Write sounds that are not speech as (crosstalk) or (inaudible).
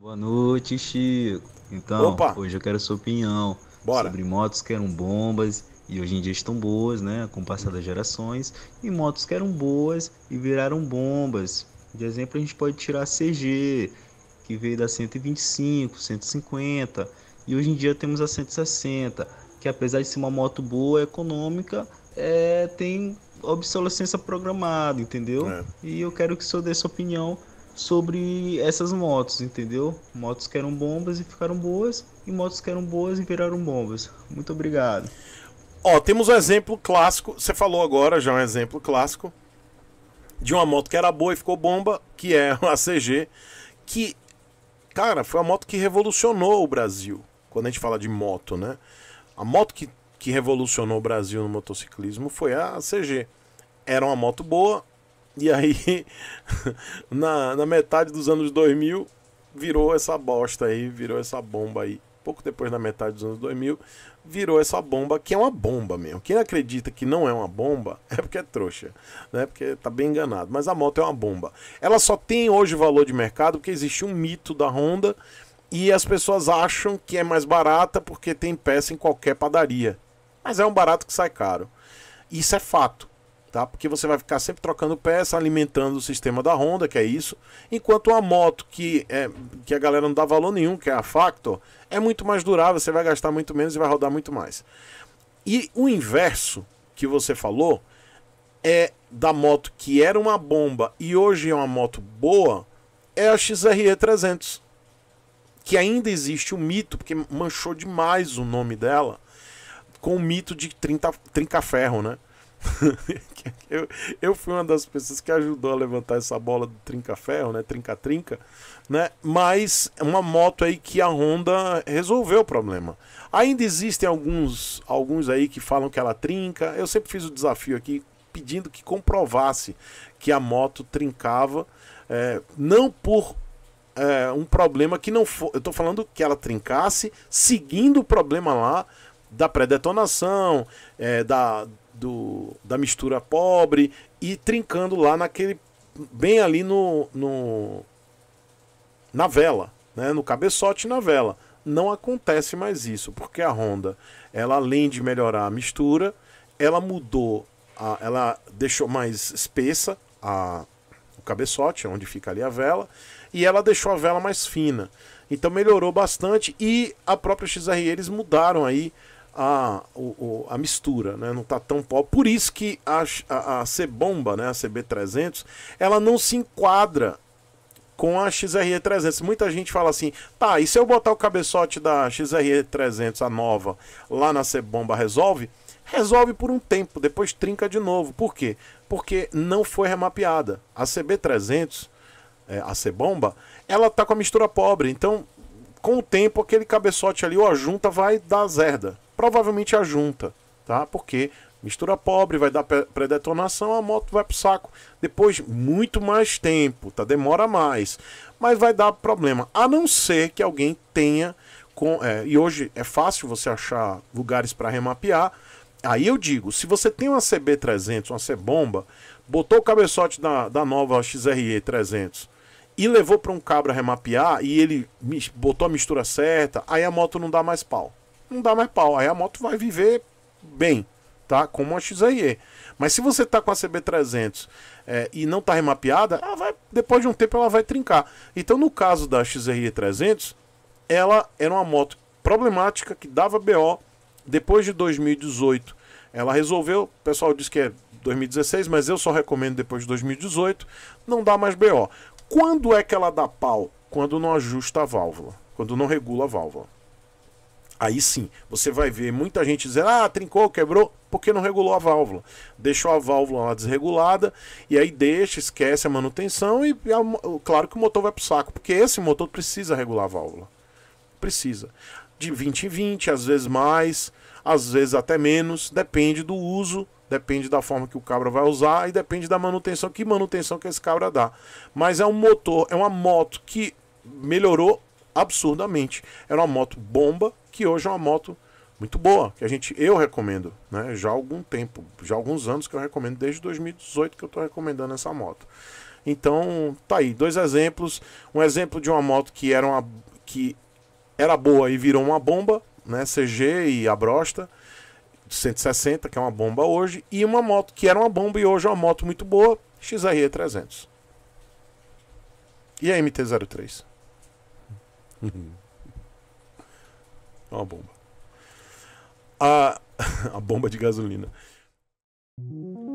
Boa noite, Chico. Então, Opa. hoje eu quero sua opinião Bora. sobre motos que eram bombas e hoje em dia estão boas, né? Com passadas gerações. E motos que eram boas e viraram bombas. De exemplo, a gente pode tirar a CG, que veio da 125, 150. E hoje em dia temos a 160, que apesar de ser uma moto boa, econômica, é, tem obsolescência programada, entendeu? É. E eu quero que o senhor dê sua opinião sobre essas motos, entendeu? Motos que eram bombas e ficaram boas, e motos que eram boas e viraram bombas. Muito obrigado. Ó, temos um exemplo clássico, você falou agora já um exemplo clássico de uma moto que era boa e ficou bomba, que é (laughs) a CG, que cara, foi a moto que revolucionou o Brasil. Quando a gente fala de moto, né? A moto que, que revolucionou o Brasil no motociclismo foi a CG. Era uma moto boa, e aí, (laughs) na, na metade dos anos 2000, virou essa bosta aí, virou essa bomba aí. Pouco depois da metade dos anos 2000, virou essa bomba, que é uma bomba mesmo. Quem acredita que não é uma bomba (laughs) é porque é trouxa, né? Porque tá bem enganado. Mas a moto é uma bomba. Ela só tem hoje valor de mercado porque existe um mito da Honda e as pessoas acham que é mais barata porque tem peça em qualquer padaria. Mas é um barato que sai caro. Isso é fato tá? Porque você vai ficar sempre trocando peça, alimentando o sistema da Honda, que é isso. Enquanto a moto que é que a galera não dá valor nenhum, que é a Factor, é muito mais durável, você vai gastar muito menos e vai rodar muito mais. E o inverso que você falou é da moto que era uma bomba e hoje é uma moto boa, é a XRE 300. Que ainda existe o mito, porque manchou demais o nome dela, com o mito de trinca-ferro, né? (laughs) eu, eu fui uma das pessoas que ajudou a levantar essa bola do trinca-ferro, né? Trinca-trinca, né? Mas uma moto aí que a Honda resolveu o problema. Ainda existem alguns, alguns aí que falam que ela trinca. Eu sempre fiz o desafio aqui pedindo que comprovasse que a moto trincava, é, não por é, um problema que não foi. Eu estou falando que ela trincasse, seguindo o problema lá da pré-detonação, é, da do, da mistura pobre e trincando lá naquele. bem ali no. no na vela, né? no cabeçote na vela. Não acontece mais isso, porque a Honda, ela além de melhorar a mistura, ela mudou, a, ela deixou mais espessa a, o cabeçote, onde fica ali a vela, e ela deixou a vela mais fina. Então melhorou bastante e a própria XR eles mudaram aí a, o, a mistura, né? não está tão pobre. Por isso que a, a, a C-Bomba, né? a CB300, ela não se enquadra com a XRE300. Muita gente fala assim, tá, e se eu botar o cabeçote da XRE300, a nova, lá na C-Bomba, resolve? Resolve por um tempo, depois trinca de novo. Por quê? Porque não foi remapeada. A CB300, é, a C-Bomba, ela tá com a mistura pobre, então... Com o tempo, aquele cabeçote ali, ou a junta, vai dar zerda provavelmente a junta, tá? Porque mistura pobre, vai dar pré-detonação, a moto vai pro saco. Depois, muito mais tempo, tá? Demora mais, mas vai dar problema. A não ser que alguém tenha com, é, e hoje é fácil você achar lugares para remapear. Aí eu digo, se você tem uma CB300, uma C-bomba, botou o cabeçote da, da nova XRE 300 e levou para um cabra remapear e ele botou a mistura certa, aí a moto não dá mais pau não dá mais pau. Aí a moto vai viver bem, tá? Como a XRE. Mas se você tá com a CB300 é, e não tá remapeada, ela vai, depois de um tempo ela vai trincar. Então no caso da XRE300, ela era uma moto problemática que dava BO depois de 2018. Ela resolveu, o pessoal diz que é 2016, mas eu só recomendo depois de 2018, não dá mais BO. Quando é que ela dá pau? Quando não ajusta a válvula, quando não regula a válvula. Aí sim, você vai ver muita gente dizer: ah, trincou, quebrou, porque não regulou a válvula. Deixou a válvula lá desregulada e aí deixa, esquece a manutenção e claro que o motor vai pro saco, porque esse motor precisa regular a válvula. Precisa. De 20 em 20, às vezes mais, às vezes até menos, depende do uso, depende da forma que o cabra vai usar e depende da manutenção, que manutenção que esse cabra dá. Mas é um motor, é uma moto que melhorou absurdamente. Era uma moto bomba, que hoje é uma moto muito boa, que a gente eu recomendo, né? Já há algum tempo, já há alguns anos que eu recomendo, desde 2018 que eu estou recomendando essa moto. Então, tá aí, dois exemplos, um exemplo de uma moto que era uma que era boa e virou uma bomba, né, CG e a Brosta 160, que é uma bomba hoje, e uma moto que era uma bomba e hoje é uma moto muito boa, XRE 300. E a MT-03. (laughs) É uma bomba. A, (laughs) a bomba de gasolina.